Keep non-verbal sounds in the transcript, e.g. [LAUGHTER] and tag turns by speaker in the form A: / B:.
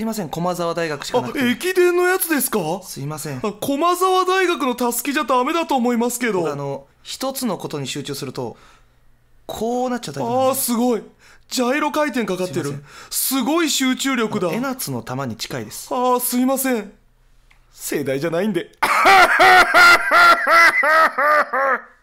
A: すいません駒沢大学しかなく
B: てあ駅伝のやつですかすいません駒沢大学のたすきじゃダメだと思いますけどあの一つのことに集中するとこうなっちゃったああすごいジャイロ回転かかってるすごい集中力だえなつの球に近いですああすいません盛大じゃないんで
C: [LAUGHS]